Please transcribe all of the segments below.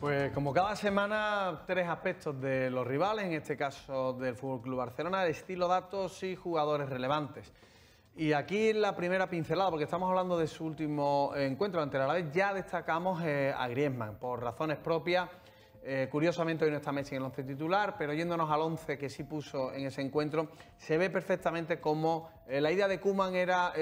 Pues como cada semana, tres aspectos de los rivales, en este caso del FC Barcelona, de estilo, datos y jugadores relevantes. Y aquí la primera pincelada, porque estamos hablando de su último encuentro ante la vez, ya destacamos eh, a Griezmann por razones propias. Eh, curiosamente hoy no está Messi en el once titular, pero yéndonos al once que sí puso en ese encuentro, se ve perfectamente cómo eh, la idea de Kuman era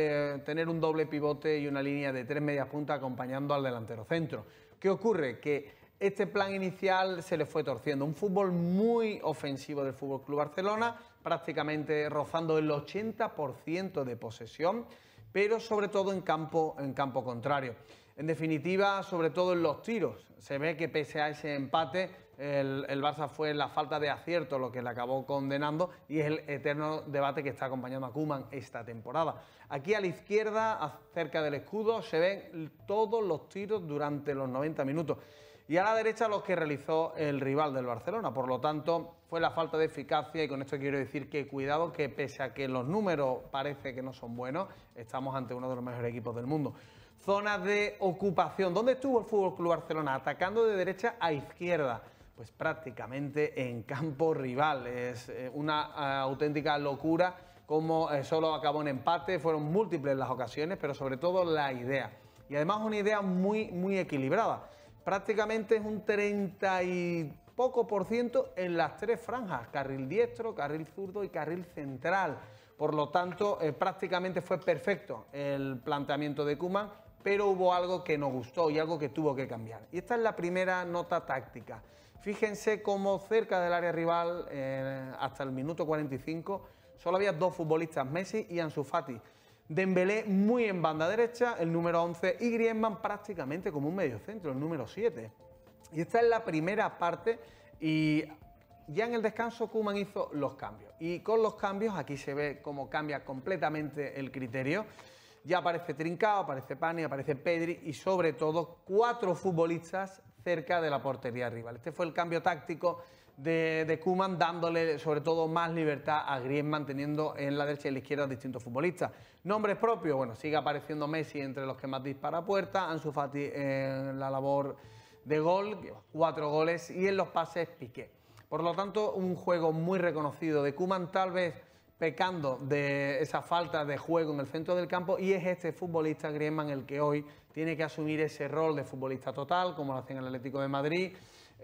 tener un doble pivote y una línea de tres medias puntas acompañando al delantero centro. ¿Qué ocurre? Que este plan inicial se le fue torciendo. Un fútbol muy ofensivo del Fútbol Club Barcelona, prácticamente rozando el 80% de posesión, pero sobre todo en campo, en campo contrario. En definitiva, sobre todo en los tiros. Se ve que pese a ese empate, el, el, Barça fue la falta de acierto lo que le acabó condenando y es el eterno debate que está acompañando a Kuman esta temporada. Aquí a la izquierda, cerca del escudo, se ven todos los tiros durante los 90 minutos y a la derecha los que realizó el rival del Barcelona. Por lo tanto, fue la falta de eficacia y con esto quiero decir que cuidado que pese a que los números parece que no son buenos, estamos ante uno de los mejores equipos del mundo. Zona de ocupación. ¿Dónde estuvo el Fútbol Club Barcelona? Atacando de derecha a izquierda. Pues prácticamente en campo rival. Es eh, una eh, auténtica locura como eh, solo acabó en empate. Fueron múltiples las ocasiones, pero sobre todo la idea. Y además una idea muy, muy equilibrada prácticamente es un 30 y poco por ciento en las tres franjas, carril diestro, carril zurdo y carril central. Por lo tanto, eh, prácticamente fue perfecto el planteamiento de Kuman, pero hubo algo que nos gustó y algo que tuvo que cambiar. Y esta es la primera nota táctica. Fíjense cómo cerca del área rival, eh, hasta el minuto 45, solo había dos futbolistas, Messi y Ansu Fati. Dembélé muy en banda derecha, el número 11, y Griezmann prácticamente como un mediocentro, el número 7. Y esta es la primera parte y ya en el descanso Kuman hizo los cambios. Y con los cambios, aquí se ve cómo cambia completamente el criterio. Ya aparece Trincao, aparece Pani, aparece Pedri y sobre todo cuatro futbolistas cerca de la portería rival. Este fue el cambio táctico de, de Kuman, dándole sobre todo más libertad a Griezmann, teniendo en la derecha y la izquierda distintos futbolistas. Nombres propios, bueno, sigue apareciendo Messi entre los que más dispara puerta, Ansu Fati en la labor de gol, cuatro goles, y en los pases Piqué. Por lo tanto, un juego muy reconocido de Kuman, tal vez pecando de esa falta de juego en el centro del campo y es este futbolista Griezmann el que hoy tiene que asumir ese rol de futbolista total, como lo hace en el Atlético de Madrid,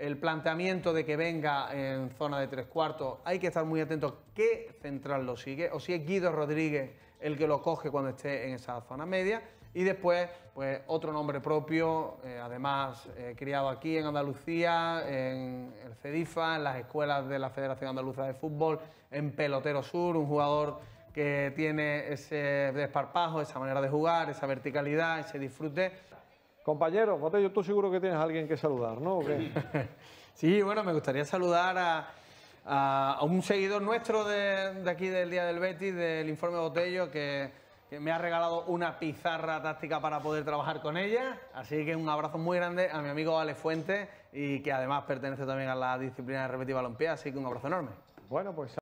el planteamiento de que venga en zona de tres cuartos, hay que estar muy atentos qué central lo sigue o si es Guido Rodríguez el que lo coge cuando esté en esa zona media. Y después, pues otro nombre propio, eh, además eh, criado aquí en Andalucía, en el CEDIFA, en las escuelas de la Federación Andaluza de Fútbol, en Pelotero Sur, un jugador que tiene ese desparpajo, esa manera de jugar, esa verticalidad, ese disfrute. Compañero, Botello tú seguro que tienes a alguien que saludar, ¿no? sí, bueno, me gustaría saludar a, un seguidor nuestro de, aquí del Día del Betis, del informe Botello, que, me ha regalado una pizarra táctica para poder trabajar con ella. Así que un abrazo muy grande a mi amigo Ale Fuentes y que además pertenece también a la disciplina de repetir balompié, así que un abrazo enorme. Bueno, pues.